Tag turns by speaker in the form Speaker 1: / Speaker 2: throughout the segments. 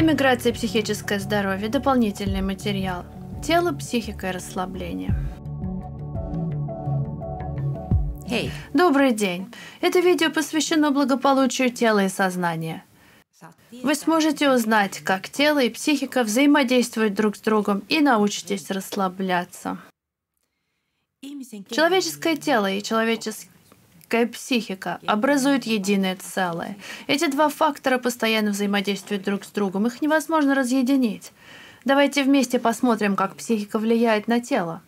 Speaker 1: Иммиграция и психическое здоровье. Дополнительный материал. Тело, психика и расслабление. Hey. Добрый день. Это видео посвящено благополучию тела и сознания. Вы сможете узнать, как тело и психика взаимодействуют друг с другом и научитесь расслабляться. Человеческое тело и человеческий человеческая психика образуют единое целое. Эти два фактора постоянно взаимодействуют друг с другом, их невозможно разъединить. Давайте вместе посмотрим, как психика влияет на тело.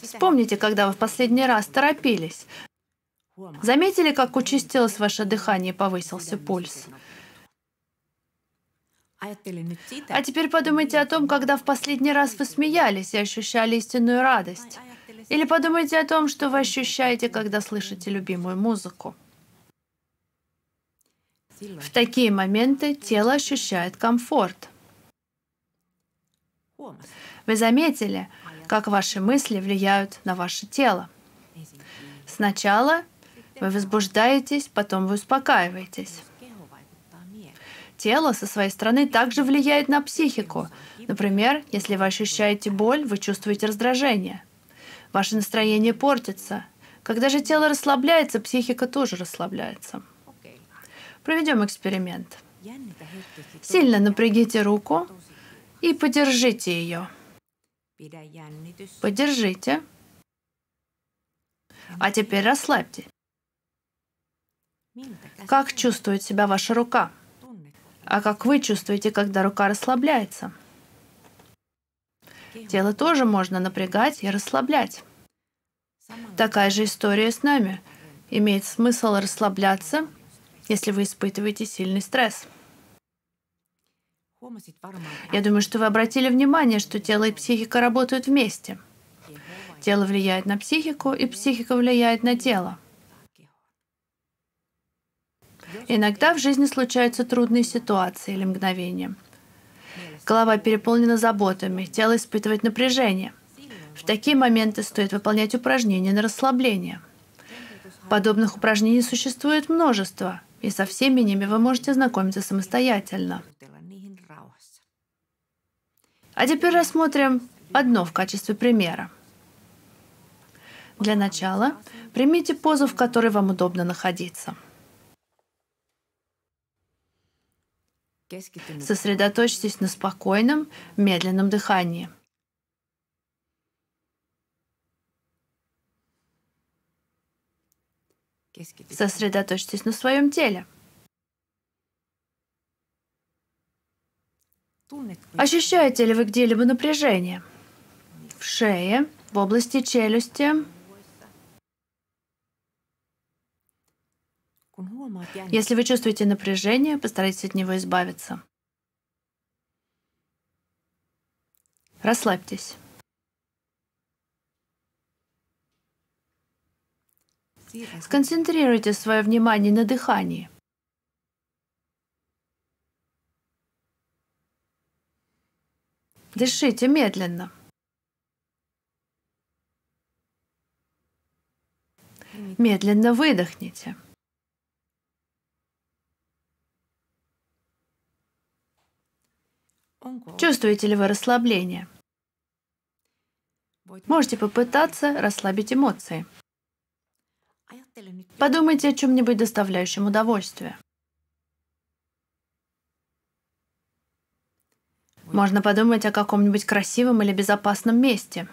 Speaker 1: Вспомните, когда вы в последний раз торопились. Заметили, как участилось ваше дыхание и повысился пульс? А теперь подумайте о том, когда в последний раз вы смеялись и ощущали истинную радость. Или подумайте о том, что вы ощущаете, когда слышите любимую музыку. В такие моменты тело ощущает комфорт. Вы заметили, как ваши мысли влияют на ваше тело. Сначала вы возбуждаетесь, потом вы успокаиваетесь. Тело со своей стороны также влияет на психику. Например, если вы ощущаете боль, вы чувствуете раздражение. Ваше настроение портится. Когда же тело расслабляется, психика тоже расслабляется. Проведем эксперимент. Сильно напрягите руку и подержите ее. Подержите. А теперь расслабьте. Как чувствует себя ваша рука? А как вы чувствуете, когда рука расслабляется? Тело тоже можно напрягать и расслаблять. Такая же история с нами. Имеет смысл расслабляться, если вы испытываете сильный стресс. Я думаю, что вы обратили внимание, что тело и психика работают вместе. Тело влияет на психику, и психика влияет на тело. Иногда в жизни случаются трудные ситуации или мгновения – Голова переполнена заботами, тело испытывает напряжение. В такие моменты стоит выполнять упражнения на расслабление. Подобных упражнений существует множество, и со всеми ними вы можете знакомиться самостоятельно. А теперь рассмотрим одно в качестве примера. Для начала примите позу, в которой вам удобно находиться – Сосредоточьтесь на спокойном, медленном дыхании. Сосредоточьтесь на своем теле. Ощущаете ли вы где-либо напряжение? В шее, в области челюсти, Ну, а Если вы чувствуете напряжение, постарайтесь от него избавиться. Расслабьтесь. Сконцентрируйте свое внимание на дыхании. Дышите медленно. Медленно выдохните. Чувствуете ли вы расслабление? Можете попытаться расслабить эмоции. Подумайте о чем-нибудь доставляющем удовольствие. Можно подумать о каком-нибудь красивом или безопасном месте.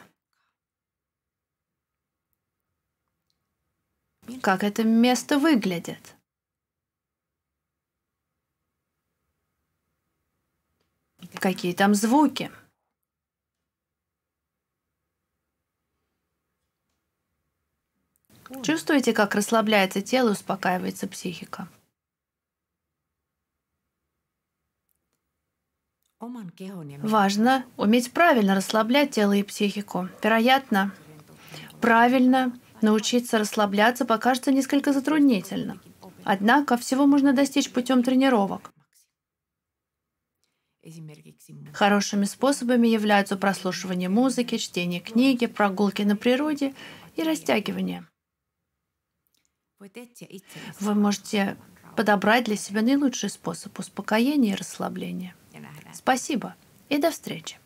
Speaker 1: Как это место выглядит? какие там звуки. Чувствуете, как расслабляется тело, успокаивается психика? Важно уметь правильно расслаблять тело и психику. Вероятно, правильно научиться расслабляться покажется несколько затруднительно. Однако всего можно достичь путем тренировок. Хорошими способами являются прослушивание музыки, чтение книги, прогулки на природе и растягивание. Вы можете подобрать для себя наилучший способ успокоения и расслабления. Спасибо и до встречи.